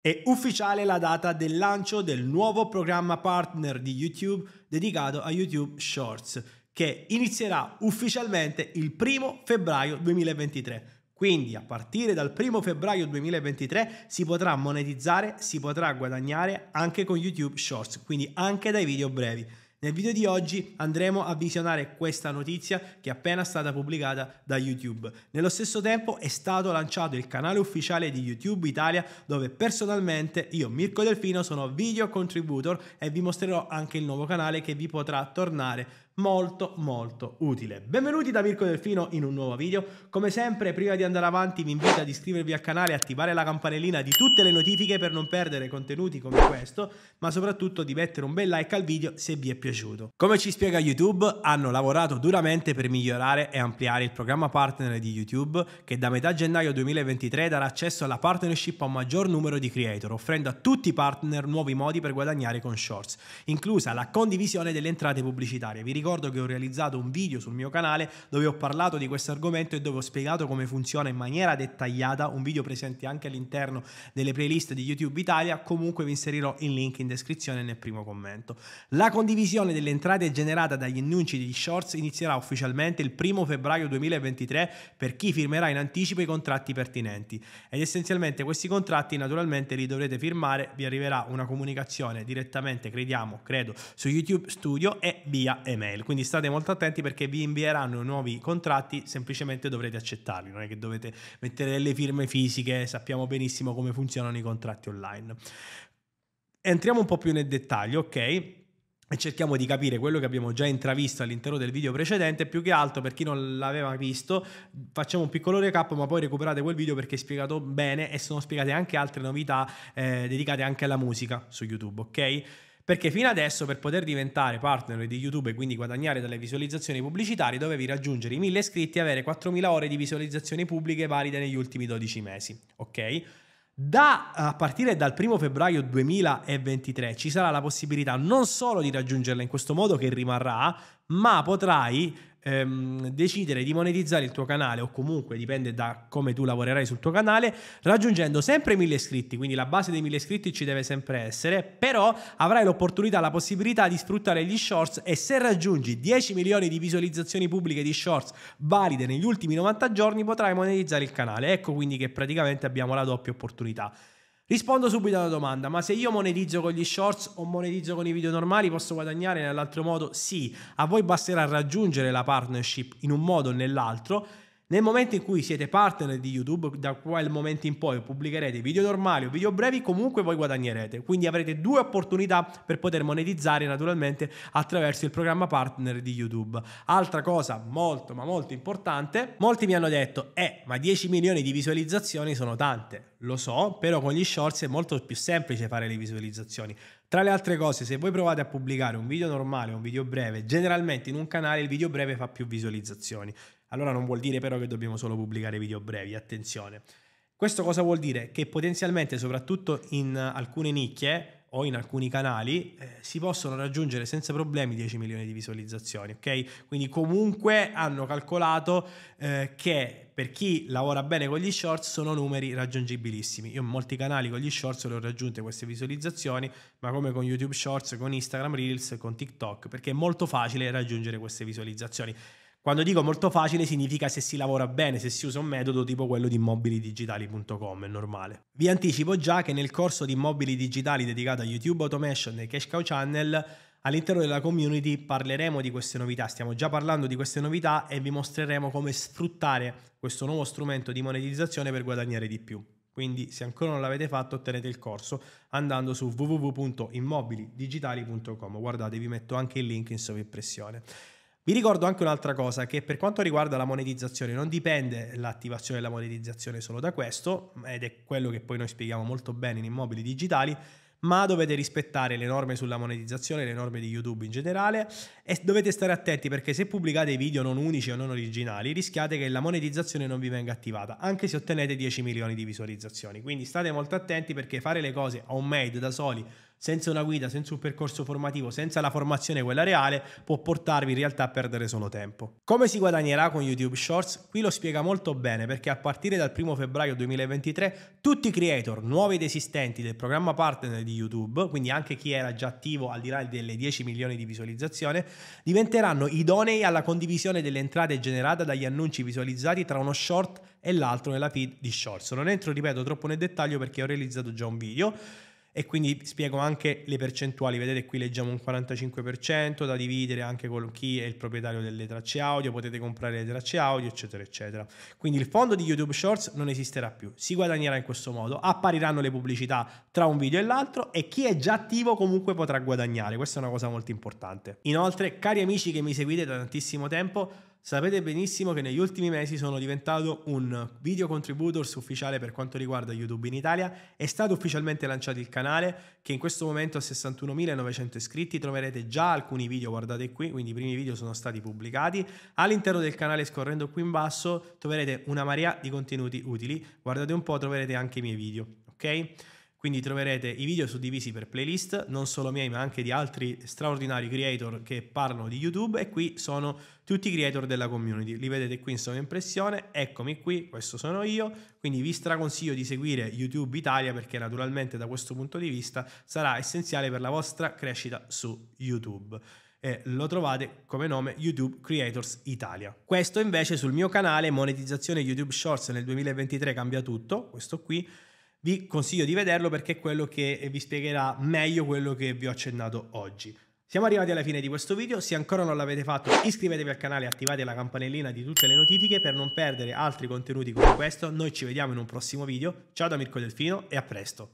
È ufficiale la data del lancio del nuovo programma partner di YouTube dedicato a YouTube Shorts, che inizierà ufficialmente il 1 febbraio 2023. Quindi a partire dal 1 febbraio 2023 si potrà monetizzare, si potrà guadagnare anche con YouTube Shorts, quindi anche dai video brevi. Nel video di oggi andremo a visionare questa notizia che è appena stata pubblicata da YouTube. Nello stesso tempo è stato lanciato il canale ufficiale di YouTube Italia dove personalmente io, Mirko Delfino, sono video contributor e vi mostrerò anche il nuovo canale che vi potrà tornare molto molto utile. Benvenuti da Mirko Delfino in un nuovo video. Come sempre, prima di andare avanti vi invito ad iscrivervi al canale e attivare la campanellina di tutte le notifiche per non perdere contenuti come questo, ma soprattutto di mettere un bel like al video se vi è piaciuto. Come ci spiega YouTube, hanno lavorato duramente per migliorare e ampliare il programma partner di YouTube che da metà gennaio 2023 darà accesso alla partnership a un maggior numero di creator, offrendo a tutti i partner nuovi modi per guadagnare con Shorts, inclusa la condivisione delle entrate pubblicitarie. Vi ricordo ricordo che ho realizzato un video sul mio canale dove ho parlato di questo argomento e dove ho spiegato come funziona in maniera dettagliata, un video presente anche all'interno delle playlist di YouTube Italia, comunque vi inserirò il link in descrizione nel primo commento. La condivisione delle entrate generata dagli annunci di Shorts inizierà ufficialmente il 1 febbraio 2023 per chi firmerà in anticipo i contratti pertinenti ed essenzialmente questi contratti naturalmente li dovrete firmare, vi arriverà una comunicazione direttamente, crediamo, credo, su YouTube Studio e via email mail, quindi state molto attenti perché vi invieranno nuovi contratti, semplicemente dovrete accettarli, non è che dovete mettere delle firme fisiche, sappiamo benissimo come funzionano i contratti online. Entriamo un po' più nel dettaglio, ok? e cerchiamo di capire quello che abbiamo già intravisto all'interno del video precedente, più che altro per chi non l'aveva visto, facciamo un piccolo recap, ma poi recuperate quel video perché è spiegato bene e sono spiegate anche altre novità eh, dedicate anche alla musica su YouTube, ok? Perché fino adesso per poter diventare partner di YouTube e quindi guadagnare dalle visualizzazioni pubblicitarie dovevi raggiungere i 1000 iscritti e avere 4000 ore di visualizzazioni pubbliche valide negli ultimi 12 mesi, ok? Da, a partire dal 1 febbraio 2023 ci sarà la possibilità non solo di raggiungerla in questo modo che rimarrà, ma potrai ehm, decidere di monetizzare il tuo canale o comunque dipende da come tu lavorerai sul tuo canale raggiungendo sempre 1000 iscritti, quindi la base dei 1000 iscritti ci deve sempre essere, però avrai l'opportunità, la possibilità di sfruttare gli shorts e se raggiungi 10 milioni di visualizzazioni pubbliche di shorts valide negli ultimi 90 giorni potrai monetizzare il canale. Ecco quindi che praticamente abbiamo la doppia opportunità. Rispondo subito alla domanda, ma se io monetizzo con gli shorts o monetizzo con i video normali posso guadagnare nell'altro modo? Sì, a voi basterà raggiungere la partnership in un modo o nell'altro nel momento in cui siete partner di YouTube, da quel momento in poi pubblicherete video normali o video brevi, comunque voi guadagnerete. Quindi avrete due opportunità per poter monetizzare naturalmente attraverso il programma partner di YouTube. Altra cosa molto ma molto importante, molti mi hanno detto, eh ma 10 milioni di visualizzazioni sono tante. Lo so, però con gli shorts è molto più semplice fare le visualizzazioni. Tra le altre cose, se voi provate a pubblicare un video normale o un video breve, generalmente in un canale il video breve fa più visualizzazioni. Allora non vuol dire però che dobbiamo solo pubblicare video brevi, attenzione. Questo cosa vuol dire? Che potenzialmente, soprattutto in alcune nicchie, o in alcuni canali eh, si possono raggiungere senza problemi 10 milioni di visualizzazioni, ok? Quindi comunque hanno calcolato eh, che per chi lavora bene con gli shorts sono numeri raggiungibilissimi. Io in molti canali con gli shorts le ho raggiunte queste visualizzazioni, ma come con YouTube Shorts, con Instagram Reels, con TikTok, perché è molto facile raggiungere queste visualizzazioni. Quando dico molto facile significa se si lavora bene, se si usa un metodo tipo quello di immobilidigitali.com, è normale. Vi anticipo già che nel corso di immobili digitali dedicato a YouTube Automation e Cash Cow Channel All'interno della community parleremo di queste novità, stiamo già parlando di queste novità e vi mostreremo come sfruttare questo nuovo strumento di monetizzazione per guadagnare di più. Quindi se ancora non l'avete fatto ottenete il corso andando su www.immobilidigitali.com. Guardate, vi metto anche il link in impressione. Vi ricordo anche un'altra cosa, che per quanto riguarda la monetizzazione non dipende l'attivazione della monetizzazione solo da questo, ed è quello che poi noi spieghiamo molto bene in immobili digitali, ma dovete rispettare le norme sulla monetizzazione, le norme di YouTube in generale e dovete stare attenti perché se pubblicate video non unici o non originali rischiate che la monetizzazione non vi venga attivata, anche se ottenete 10 milioni di visualizzazioni. Quindi state molto attenti perché fare le cose homemade da soli senza una guida, senza un percorso formativo, senza la formazione quella reale, può portarvi in realtà a perdere solo tempo. Come si guadagnerà con YouTube Shorts? Qui lo spiega molto bene perché a partire dal 1 febbraio 2023 tutti i creator nuovi ed esistenti del programma partner di YouTube, quindi anche chi era già attivo al di là delle 10 milioni di visualizzazioni, diventeranno idonei alla condivisione delle entrate generate dagli annunci visualizzati tra uno short e l'altro nella feed di Shorts. Non entro, ripeto, troppo nel dettaglio perché ho realizzato già un video e quindi spiego anche le percentuali, vedete qui leggiamo un 45% da dividere anche con chi è il proprietario delle tracce audio, potete comprare le tracce audio eccetera eccetera. Quindi il fondo di YouTube Shorts non esisterà più, si guadagnerà in questo modo, appariranno le pubblicità tra un video e l'altro e chi è già attivo comunque potrà guadagnare, questa è una cosa molto importante. Inoltre cari amici che mi seguite da tantissimo tempo, Sapete benissimo che negli ultimi mesi sono diventato un video contributors ufficiale per quanto riguarda YouTube in Italia. È stato ufficialmente lanciato il canale che in questo momento ha 61.900 iscritti. Troverete già alcuni video, guardate qui, quindi i primi video sono stati pubblicati. All'interno del canale scorrendo qui in basso troverete una marea di contenuti utili. Guardate un po', troverete anche i miei video, ok? Quindi troverete i video suddivisi per playlist, non solo miei ma anche di altri straordinari creator che parlano di YouTube e qui sono tutti i creator della community. Li vedete qui in sovraimpressione, eccomi qui, questo sono io, quindi vi straconsiglio di seguire YouTube Italia perché naturalmente da questo punto di vista sarà essenziale per la vostra crescita su YouTube e lo trovate come nome YouTube Creators Italia. Questo invece sul mio canale monetizzazione YouTube Shorts nel 2023 cambia tutto, questo qui vi consiglio di vederlo perché è quello che eh, vi spiegherà meglio quello che vi ho accennato oggi. Siamo arrivati alla fine di questo video, se ancora non l'avete fatto iscrivetevi al canale e attivate la campanellina di tutte le notifiche per non perdere altri contenuti come questo. Noi ci vediamo in un prossimo video, ciao da Mirko Delfino e a presto!